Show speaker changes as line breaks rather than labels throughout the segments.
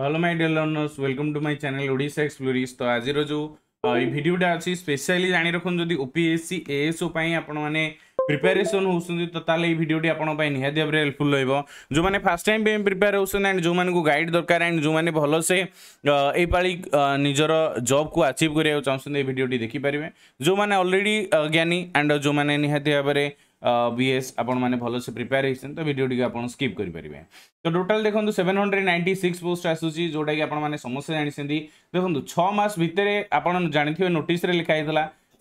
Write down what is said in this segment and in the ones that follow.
hello my dear learners welcome to my channel Odisha explorers ତ ଆଜିର ଯେଉଁ ଏଇ ଭିଡ଼ିଓଟା ଅଛି ସ୍ପେଶାଲି ଜାଣି ରଖନ୍ତୁ ଯଦି ଓପିଏସ୍ସି ଏଏସ୍ଓ ପାଇଁ ଆପଣମାନେ ପ୍ରିପାରେସନ୍ ହେଉଛନ୍ତି ତ ତାହେଲେ ଏଇ ଭିଡ଼ିଓଟି ଆପଣଙ୍କ ପାଇଁ ନିହାତି ଭାବରେ ହେଲ୍ପଫୁଲ୍ ରହିବ ଯେଉଁମାନେ ଫାର୍ଷ୍ଟ ଟାଇମ୍ ପାଇଁ ପ୍ରିପେୟାର ହେଉଛନ୍ତି ଆଣ୍ଡ ଯେଉଁମାନଙ୍କୁ ଗାଇଡ଼ ଦରକାର ଆଣ୍ଡ ଯେଉଁମାନେ ଭଲସେ ଏଇ ପାଳି ନିଜର ଜବ୍କୁ ଆଚିଭ୍ କରିବାକୁ ଚାହୁଁଛନ୍ତି ଏଇ ଭିଡ଼ିଓଟି ଦେଖିପାରିବେ ଯେଉଁମାନେ ଅଲରେଡ଼ି ଜ୍ଞାନୀ ଆଣ୍ଡ ଯେଉଁମାନେ ନିହାତି ଭାବରେ বিএস আপনার ভালসে প্রিপেয়ার হয়েছেন তো ভিডিওটি আপনার স্কিপ করে পারবে তো টোটাল দেখুন seven hundred ninety six post আসুচি যেটা কি আপনার সমস্ত জাঁচান দেখুন ছ মাস ভিতরে আপনার জাঁথিবে নোটিসে লিখা হয়েছিল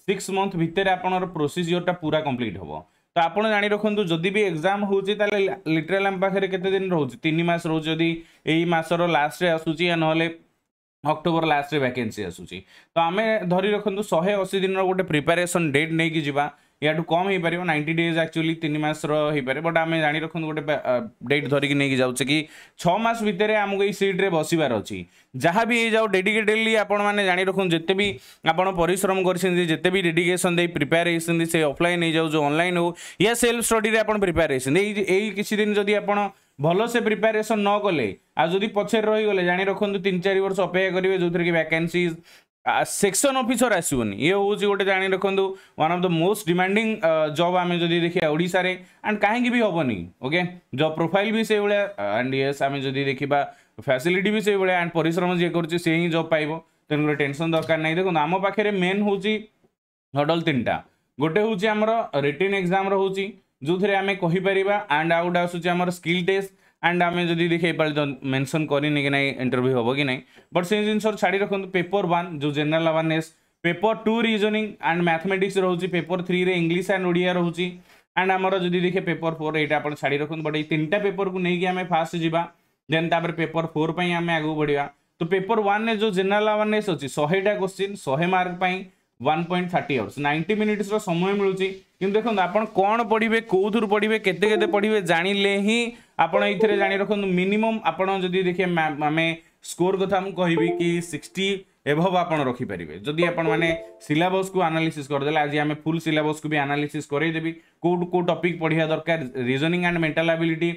সিক্স মন্থ ভিতরে আপনার প্রোসিজিওরটা পুরা কমপ্লিট হব তো আপনার জাঁ রাখুন যদি বি এক্সাম হচ্ছে তাহলে লিটেরাল আম পাখে কেতে দিন রয়েছে তিন মাস রয়েছে যদি এই মাসর লাস্টে আসুচি নহলে অক্টোবর লাস্টে ভ্যাকেন্সি আসুচি তো আমি ধরি রাখুন শহে অশী দিনর গোটে প্রিপারেসন ডেট নেই যা ইয়াঠু କମ୍ ହେଇପାରିବ ନାଇଣ୍ଟି ଡେଜ୍ ଆକ୍ଚୁଆଲି ତିନି ମାସର ହେଇପାରେ ବଟ୍ ଆମେ ଜାଣି ରଖନ୍ତୁ ଗୋଟେ ଡେଟ୍ ଧରିକି ନେଇକି ଯାଉଛେ କି ଛଅ ମାସ ଭିତରେ ଆମକୁ ଏଇ ସିଟ୍ରେ ବସିବାର ଅଛି ଯାହା ବି ହେଇଯାଉ ଡେଡିକେଟେଡ଼ଲି ଆପଣମାନେ ଜାଣି ରଖନ୍ତୁ ଯେତେ ବି ଆପଣ ପରିଶ୍ରମ କରିଛନ୍ତି ଯେତେ ବି ଡେଡିକେସନ୍ ଦେଇ ପ୍ରିପେୟାର ହେଇଛନ୍ତି ସେ ଅଫ୍ଲାଇନ୍ ହେଇଯାଉ ଯେଉଁ ଅନଲାଇନ୍ ହେଉ ୟା ସେଲ୍ଫ ଷ୍ଟଡ଼ିରେ ଆପଣ ପ୍ରିପେୟାର ହେଇଛନ୍ତି ଏଇ ଏଇ କିଛି ଦିନ ଯଦି ଆପଣ ଭଲସେ ପ୍ରିପାରେସନ୍ ନ କଲେ ଆଉ ଯଦି ପଛରେ ରହିଗଲେ ଜାଣି ରଖନ୍ତୁ ତିନି ଚାରି ବର୍ଷ ଅପେକ୍ଷା କରିବେ ଯେଉଁଥିରେ କି ଭ୍ୟାକେନ୍ସିଜ୍ सेक्शन अफिसर आसवन ये हूँ गोटे जाणी रखुद one of the most demanding जब आम जब देखा ओडा एंड कहीं भी हेनी ओके जब प्रोफाइल भी से भाया एंड ये आम जब देखा फैसिलिटी भी से भाया एंड पिश्रम जी कर जब पाइब तेनाली टेनसन दरकार नहीं देखो आम पाखे मेन हूँ हडल तीन टा गोटे हूँ आमर रिटर्न एक्जाम रोचे जो थे आम कहीपर एंड आउ गोटे आसमर स्किल टेस्ट एंड आम जब देखे तो मेनसन करें कि नाई इंटरव्यू हम कि ना बट से जिन छाड़ रखुद पेपर वन जो general awareness paper two reasoning and mathematics रोच paper three English and Odia रोच एंड आम जब देखे पेपर फोर ये आप छाड़ रखुद बट ये तीन टा पेपर को लेकिन आम फास्ट जावा देन तापर पेपर फोर पर आम आगे बढ़िया तो पेपर वन जो जेनेल आवेरनेस अच्छी शहेटा क्वेश्चन शहे mark one point thirty hours ninety minutes समय मिलूँ কিন্তু দেখুন আপনার কোণ পড়বে কোথর পড়বে কেতে কেতে পড়বে জাঁলে হি আপনার এই থেকে জানি রাখুন মিনিমম আপনার যদি দেখে আমি স্কোর কথা আমি কহবি কি সিক্সটি এভব আপনার রাখি যদি আপনার মানে সিলেবাস কু অ্যানালিসিস করে দেলে আজি আমি ফুল সিলেবাস কু বি অ্যানালিসিস করে দেবি কোউ কোউ টপিক পড়া দরকার রিজনিং আন্ড মেন্টাল আবিলিটি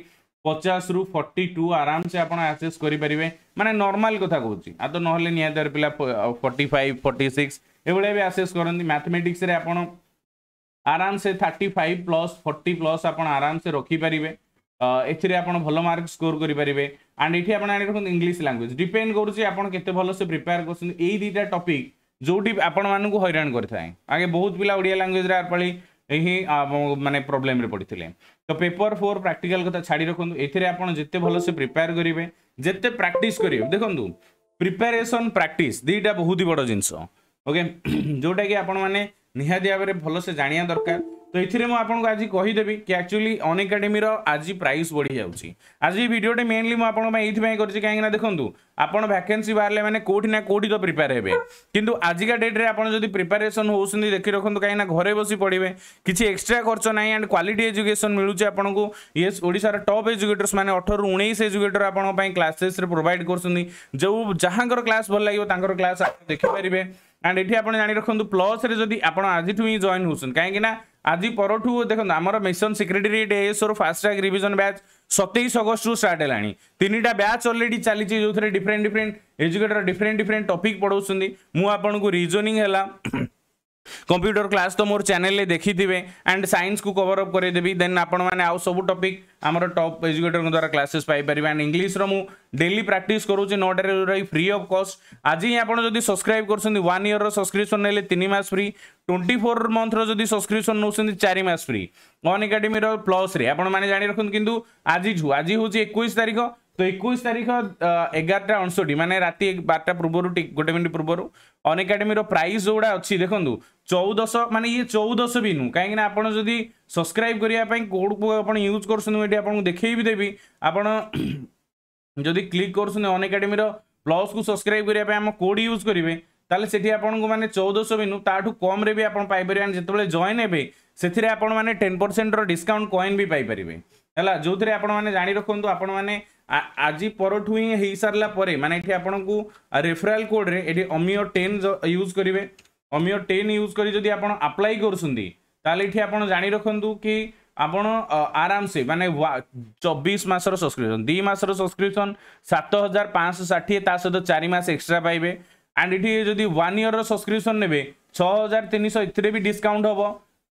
পচাশ রু ফর্টি টু আরামসে আপনার আসেস করে পারিবে মানে নর্মাল কথা কହୁছি আ তো নহলে নিয়া পিলা ফর্টি ফাইভ ফর্টি সিক্স এভাবে আসেস করতে ম্যাথমেটিক্সে আপনার आराम से thirty five plus forty plus आप आराम से रखिपारे ଏଥିରେ ଆପଣ ଭଲ ମାର୍କ ସ୍କୋର କରିପାରିବେ ଆଣ୍ଡ ଏଠି ଆପଣ ଆଣି ରଖନ୍ତୁ ଇଂଲିଶ ଲାଙ୍ଗୁଏଜ ଡିପେଣ୍ଡ କରୁଛି ଆପଣ କେତେ ଭଲ ସେ ପ୍ରିପେୟାର କରୁଛନ୍ତି ଏଇ ଦୁଇଟା ଟପିକ୍ ଯେଉଁଠି ଆପଣମାନଙ୍କୁ ହଇରାଣ କରିଥାଏ ଆଗେ ବହୁତ ପିଲା ଓଡ଼ିଆ ଲାଙ୍ଗୁଏଜରେ ଆରପାଳି ଏହି ମାନେ ପ୍ରୋବ୍ଲେମରେ ପଡ଼ିଥିଲେ ତ ପେପର ଫୋର୍ ପ୍ରାକ୍ଟିକାଲ କଥା ଛାଡ଼ି ରଖନ୍ତୁ ଏଥିରେ ଆପଣ ଯେତେ ଭଲ ସେ ପ୍ରିପେୟାର କରିବେ ଯେତେ ପ୍ରାକ୍ଟିସ୍ କରିବେ ଦେଖନ୍ତୁ ପ୍ରିପାରେସନ୍ ପ୍ରାକ୍ଟିସ୍ ଦୁଇଟା ବହୁତ ବଡ଼ ଜିନିଷ ଓକେ ଯେଉଁଟାକି ଆପଣମାନେ निहाती भाव में भल से जाना दरकार तो ये मुझे आज कहीदेवि कि एक्चुअली अन एकडेमी आज प्राइस बढ़ी जाऊँगी आज भिडियोटे मेनली मुझे ये करें कहीं देखो आपत भैकेन्सी बाहर मैंने कौटिना कौटी तो प्रिपेयर होते कि आजिका डेट में आज जब प्रिपेरेसन हो देखी रखुद कहीं घरे बस पढ़े किसी एक्सट्रा खर्च ना एंड क्वाटी एजुकेशन मिलू आपको ये ओडार टप एजुकेटर्स मैंने अठर उन्नीस एजुकेटर आप क्लासेस प्रोभाइड कर जो जहाँ क्लास भल लगे क्लास देखिपारे ଆଣ୍ଡ ଏଠି ଆପଣ ଜାଣି ରଖନ୍ତୁ ପ୍ଲସ୍ରେ ଯଦି ଆପଣ ଆଜିଠୁ ହିଁ ଜଏନ୍ ହେଉଛନ୍ତି କାହିଁକିନା ଆଜି ପରଠୁ ଦେଖନ୍ତୁ ଆମର ମିଶନ ସେକ୍ରେଟେରିଏଟ୍ ଏଏସ୍ଓର ଫାଷ୍ଟଟ୍ରାକ୍ ରିଭିଜନ୍ ବ୍ୟାଚ୍ ସତେଇଶ ଅଗଷ୍ଟରୁ ଷ୍ଟାର୍ଟ ହେଲାଣି ତିନିଟା ବ୍ୟାଚ୍ ଅଲରେଡ଼ି ଚାଲିଛି ଯେଉଁଥିରେ different different educator different different topic ପଢ଼ାଉଛନ୍ତି ମୁଁ ଆପଣଙ୍କୁ ରିଜୋନିଂ ହେଲା कंप्यूटर क्लास तो मोर चैनल ले देखी थे एंड साइंस को कवर अप करदेवि देन आपण मैंने सब टपिक आम टप एजुकेटर द्वारा क्लासेस पाइपर एंड इंग्लीश डेली प्राक्ट कर नौटे रही फ्री अफ कस्ट आज ही आप सब्सक्राइब करान इयर रब्सक्रिप्सन तीन मस फ्री ट्वेंटी फोर मंथर जब सब्सक्रिप्सन नौ चारिमास फ्री वन एकाडेमी र्लस आप जाने रखुद कि आज आज हूँ एक तारीख তো একুশ তারিখ এগারটা অনষটি মানে রাতে বারটা পূর্বর গোটে মিনিট পূর্বর অন একাডেমির প্রাইস যেগুলা অছি দেখুন চৌদশ মানে ইয়ে চৌদশ বি নু কাইকি না আপনার যদি সবসক্রাইব করা কোডকু আপনার ইউজ করছেন এটি আপনার দেখেই বি দেবি আপনার যদি ক্লিক করছেন অন একাডেমির প্লসকু সবসক্রাইব করা আমার কোড ইউজ করবে তাহলে সেটি আপনার মানে চৌদশ বি নু তাঠু কমরে বি আপনার পাইপারে যেতবে জয়েন হবে সেথিরে আপনার মানে টেন পরসেন্টর ডিসকাউন্ট কয়েন বি পাইপারে হল যে আপনার জাঁ রাখুন আপনার ଆଜି ପରଠୁ ହିଁ ହେଇସାରିଲା ପରେ ମାନେ ଏଠି ଆପଣଙ୍କୁ ରେଫରାଲ କୋଡ଼ରେ ଏଠି ଅମିଓ ଟେନ୍ ୟୁଜ୍ କରିବେ ଅମିଓ ଟେନ୍ ୟୁଜ୍ କରି ଯଦି ଆପଣ ଆପ୍ଲାଏ କରୁଛନ୍ତି ତାହେଲେ ଏଠି ଆପଣ ଜାଣି ରଖନ୍ତୁ କି ଆପଣ ଆରାମସେ ମାନେ ଚବିଶ ମାସର ସବସ୍କ୍ରିପସନ୍ ଦୁଇ ମାସର ସବସ୍କ୍ରିପସନ୍ ସାତ ହଜାର ପାଞ୍ଚଶହ ଷାଠିଏ ତା ସହିତ ଚାରି ମାସ ଏକ୍ସଟ୍ରା ପାଇବେ ଆଣ୍ଡ ଏଠି ଯଦି ୱାନ୍ ଇୟର୍ର ସବସ୍କ୍ରିପସନ୍ ନେବେ ଛଅ ହଜାର ତିନିଶହ ଏଥିରେ ବି ଡିସ୍କାଉଣ୍ଟ ହେବ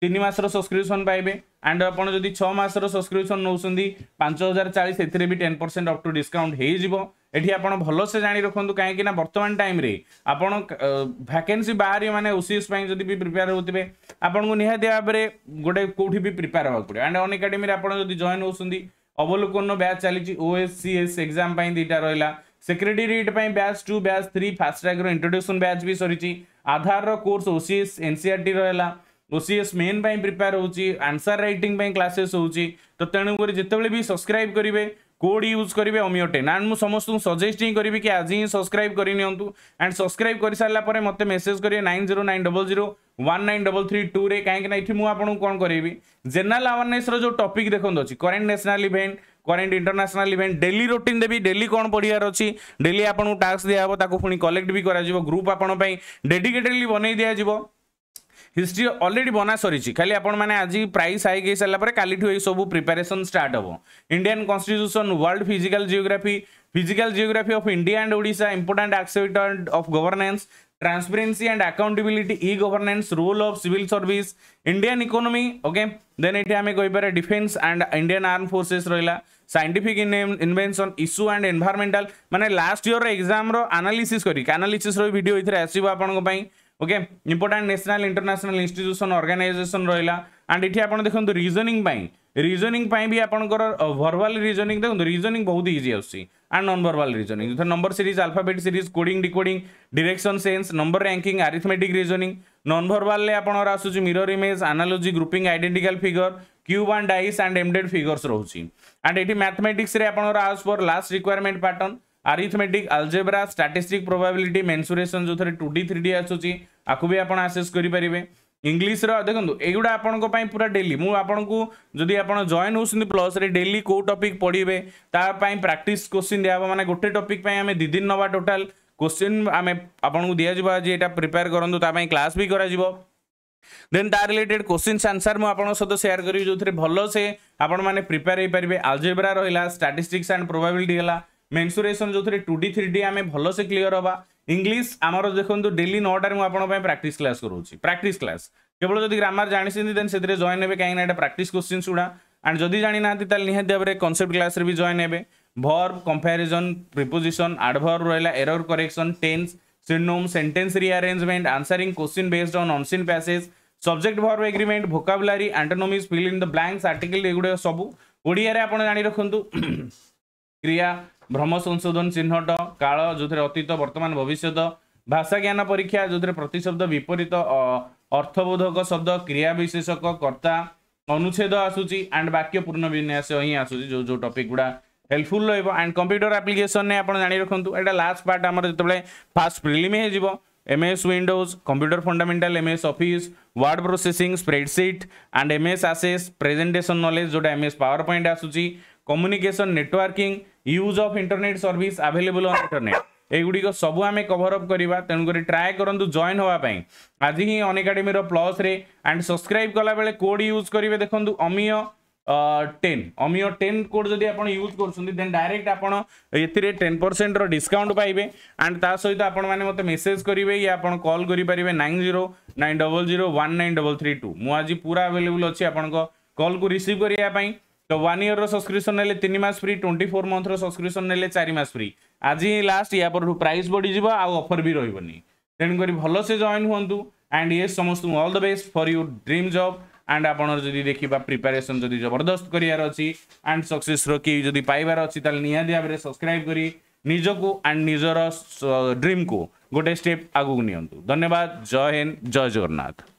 ତିନି ମାସର ସବସ୍କ୍ରିପସନ୍ ପାଇବେ ଆଣ୍ଡ ଆପଣ ଯଦି ଛଅ ମାସର ସବସ୍କ୍ରିପସନ୍ ନେଉଛନ୍ତି ପାଞ୍ଚ ହଜାର ଚାଳିଶ ଏଥିରେ ବି ten percent up to discount ହେଇଯିବ ଏଠି ଆପଣ ଭଲସେ ଜାଣି ରଖନ୍ତୁ କାହିଁକି ନା ବର୍ତ୍ତମାନ ଟାଇମ୍ରେ ଆପଣ ଭ୍ୟାକେନ୍ସି ବାହାରି ମାନେ ଓସିଏସ୍ ପାଇଁ ଯଦି ବି ପ୍ରିପେୟାର ହେଉଥିବେ ଆପଣଙ୍କୁ ନିହାତି ଭାବରେ ଗୋଟେ କେଉଁଠି ବି ପ୍ରିପେୟାର ହେବାକୁ ପଡ଼ିବ ଆଣ୍ଡ ଅନ୍ ଏକାଡେମୀରେ ଆପଣ ଯଦି ଜଏନ୍ ହେଉଛନ୍ତି ଅବଲୋକନର ବ୍ୟାଚ୍ ଚାଲିଛି ଓଏସ୍ସିଏସ୍ ଏକ୍ଜାମ୍ ପାଇଁ ଦୁଇଟା ରହିଲା ସେକ୍ରେଟେରିଏଟ୍ ପାଇଁ ବ୍ୟାଚ୍ ଟୁ ବ୍ୟାଚ୍ ଥ୍ରୀ ଫାଷ୍ଟ୍ରାଗ୍ର ଇଣ୍ଟ୍ରୋଡକ୍ସନ୍ ବ୍ୟାଚ୍ ବି ସରିଛି ଆଧାରର କୋର୍ସ ଓସିଏସ୍ ଏନ୍ସିଆର୍ଟି ରହିଲା ଓସିଏସ୍ ମେନ୍ ପାଇଁ ପ୍ରିପେୟାର ହେଉଛି ଆନ୍ସର୍ ରାଇଟିଂ ପାଇଁ କ୍ଲାସେସ୍ ହେଉଛି ତ ତେଣୁକରି ଯେତେବେଳେ ବି ସବସ୍କ୍ରାଇବ୍ କରିବେ କୋଡ୍ ୟୁଜ୍ କରିବେ ଅମିଓ ଟେନ୍ ଆଣ୍ଡ ମୁଁ ସମସ୍ତଙ୍କୁ ସଜେଷ୍ଟ ହିଁ କରିବି କି ଆଜି ହିଁ ସବସ୍କ୍ରାଇବ୍ କରିନିଅନ୍ତୁ ଆଣ୍ଡ ସବସ୍କ୍ରାଇବ୍ କରିସାରିଲା ପରେ ମୋତେ ମେସେଜ୍ କରିବେ nine zero nine double zero one nine double three ଟୁରେ କାହିଁକିନା ଏଠି ମୁଁ ଆପଣଙ୍କୁ କ'ଣ କରିବି ଜେନେରାଲ୍ ଆୱାରନେସ୍ର ଯେଉଁ ଟପିକ୍ ଦେଖନ୍ତୁ ଅଛି current national event current international event daily routine ଦେବି ଡେଲି କ'ଣ ପଢ଼ିବାର ଅଛି ଡେଲି ଆପଣଙ୍କୁ ଟାସ୍କ ଦିଆହେବ ତାକୁ ପୁଣି କଲେକ୍ଟ ବି କରାଯିବ ଗ୍ରୁପ୍ ଆପଣଙ୍କ ପାଇଁ ଡେଡିକେଟେଡ଼ଲି ବନେଇ ଦିଆଯିବ हिस्ट्री ऑलरेडी बना सरी खाली आज प्राइस हाइक सारे का सब प्रिपेरेसन स्टार्ट हम Indian constitution world physical geography physical geography of India and ओडा important aspect of governance transparency and accountability e governance rule of civil service Indian economy okay then ये आम कहीपर defence and Indian armed forces रहा scientific invention issue and environmental मैंने last year एक्जाम्र आनालीसी करनालीसी रही video ये आसो आप okay important national international institution organization ରହିଲା ଆଣ୍ଡ ଏଠି ଆପଣ ଦେଖନ୍ତୁ ରିଜନିଂ ପାଇଁ ରିଜନିଂ ପାଇଁ ବି ଆପଣଙ୍କର ଭର୍ବାଲ ରିଜନିଂ ଦେଖନ୍ତୁ ରିଜନିଂ ବହୁତ ଇଜି ଆସୁଛି and non verbal reasoning number series alphabet series coding decoding direction sense number ranking arithmetic reasoning non ଭର୍ବାଲରେ ଆପଣଙ୍କର ଆସୁଛି mirror image analogy grouping identical figure cube and dice and embedded figures ରହୁଛି and ଏଠି ମ୍ୟାଥମେଟିକ୍ସରେ ଆପଣଙ୍କର as per last requirement pattern arithmetic algebra statistic probability mensuration ଯେଉଁଥିରେ two D three D ଆସୁଛି ଆକୁ ବି ଆପଣ ଆସେସ୍ କରିପାରିବେ ଇଂଲିଶର ଦେଖନ୍ତୁ ଏଇଗୁଡ଼ା ଆପଣଙ୍କ ପାଇଁ ପୁରା ଡେଲି ମୁଁ ଆପଣଙ୍କୁ ଯଦି ଆପଣ ଜଏନ୍ ହେଉଛନ୍ତି ପ୍ଲସ୍ରେ ଡେଲି କେଉଁ ଟପିକ୍ ପଢ଼ିବେ ତା ପାଇଁ ପ୍ରାକ୍ଟିସ୍ କୋଶ୍ଚିନ୍ ଦିଆହେବ ମାନେ ଗୋଟେ ଟପିକ୍ ପାଇଁ ଆମେ ଦୁଇ ଦିନ ନେବା ଟୋଟାଲ୍ କୋଶ୍ଚିନ୍ ଆମେ ଆପଣଙ୍କୁ ଦିଆଯିବ ଆଜି ଏଇଟା ପ୍ରିପେୟାର କରନ୍ତୁ ତା ପାଇଁ କ୍ଲାସ୍ ବି କରାଯିବ ଦେନ୍ ତା ରିଲେଟେଡ୍ କୋଶ୍ଚିନ୍ସ ଆନ୍ସର୍ ମୁଁ ଆପଣଙ୍କ ସହିତ ସେୟାର କରିବି ଯେଉଁଥିରେ ଭଲସେ ଆପଣମାନେ ପ୍ରିପେୟାର ହେଇପାରିବେ ଆଲଜେବ୍ରା ରହିଲା ଷ୍ଟାଟିଷ୍ଟିକ୍ସ ଆଣ୍ଡ ପ୍ରୋବାବିଲିଟି ହେଲା মেনসুরেসন যে টু ডি থ্রি ডি আমি ভালসে ক্লিয়ার হবা ইংলিশ আমার দেখুন ডেলি নটার মু আপনার প্রাকটিস ক্লাস করছি প্রাকটিস ক্লাস কেবল যদি গ্রামার জাঁচান দেন সে জয়েন হবে কিনা এটা প্রাকটিস কোশ্চিন গুড়া আন্ড যদি জাঁ না তাহলে নিহতি ভাবে কনসেপ্ট ক্লাসে বি জয়েন হবে ভর্ব কম্পারিজন প্রিপোজিশন আডভর্ব রহলা error correction tense synonym sentence rearrangement answering question based on unseen passage subject verb agreement vocabulary antonyms fill in the blanks article এগুলো সব ওড়িয়ারে আপনি জানি রাখন্তু ক্রিয়া ভ্রম সংশোধন চিহ্নট কাল ଯେଉଁଥିରେ ଅତୀତ ବର୍ତ୍ତମାନ ଭବିଷ୍ୟତ ଭାଷା ଜ୍ଞାନ ପରୀକ୍ଷା ଯେଉଁଥିରେ ପ୍ରତିଶବ୍ଦ ବିପରୀତ ଅର୍ଥବୋଧକ ଶବ୍ଦ କ୍ରିୟା ବିଶେଷକ କର୍ତ୍ତା ଅନୁଚ୍ଛେଦ ଆସୁଛି ଆଣ୍ଡ ବାକ୍ୟ ପୂର୍ଣ୍ଣ ବିନ୍ୟାସ ହିଁ ଆସୁଛି ଯେଉଁ ଯେଉଁ ଟପିକ୍ ଗୁଡ଼ା ହେଲ୍ପଫୁଲ୍ ରହିବ ଆଣ୍ଡ କମ୍ପ୍ୟୁଟର ଆପ୍ଲିକେସନ୍ରେ ଆପଣ ଜାଣି ରଖନ୍ତୁ ଏଇଟା ଲାଷ୍ଟ ପାର୍ଟ ଆମର ଯେତେବେଳେ ଫାଷ୍ଟ ପ୍ରିଲିମ୍ ହେଇଯିବ MS Windows, Computer Fundamental, MS Office, Word Processing, Spreadsheet and MS Access, Presentation Knowledge, जोटा MS PowerPoint आसुची communication networking use of internet service available on internet ଏଗୁଡ଼ିକ ସବୁ ଆମେ କଭର ଅପ୍ କରିବା ତେଣୁକରି ଟ୍ରାଏ କରନ୍ତୁ ଜଏନ୍ ହେବା ପାଇଁ ଆଜି ହିଁ ଅନ୍ ଏକାଡେମୀର ପ୍ଲସ୍ରେ ଆଣ୍ଡ ସବସ୍କ୍ରାଇବ୍ କଲାବେଳେ କୋଡ଼୍ ୟୁଜ୍ କରିବେ ଦେଖନ୍ତୁ Amiya ten Amiya ten code ଯଦି ଆପଣ ୟୁଜ୍ କରୁଛନ୍ତି ଦେନ୍ ଡାଇରେକ୍ଟ ଆପଣ ଏଥିରେ ଟେନ୍ ପରସେଣ୍ଟର ଡିସ୍କାଉଣ୍ଟ ପାଇବେ ଆଣ୍ଡ ତା ସହିତ ଆପଣମାନେ ମୋତେ ମେସେଜ୍ କରିବେ ୟା ଆପଣ କଲ୍ କରିପାରିବେ nine zero nine double zero one nine double three two ମୁଁ ଆଜି ପୁରା ଆଭେଲେବୁଲ୍ ଅଛି ଆପଣଙ୍କ କଲ୍କୁ ରିସିଭ୍ କରିବା ପାଇଁ ওয়ান ইয়র সবসক্রিপশন নেলে তিন মাস ফ্রি টোয়েন্টি ফোর মন্থর সবসক্রিপশন নেলে চারি মাস ফ্রি আজ হি লাস্ট ইয়া পরঠু প্রাইস বড়িযিব আউ অফর বি রহবনি তেণুকরি ভালসে জয়েন হুঁতু আন্ড ইয়ে সমস্ত all the best for you dream job and আপনার যদি দেখবা প্রিপারেসন যদি জবরদস্ত করিবার অছি আন্ড সকসেসর কি যদি পাইবার অছি তাহলে নিহতি ভাবে সবসক্রাইব করি নিজকু আন্ড নিজর ড্রিমকু গোটে স্টেপ আগুক নিয়ন্তু ধন্যবাদ জয় হিন্দ জয় জগন্নাথ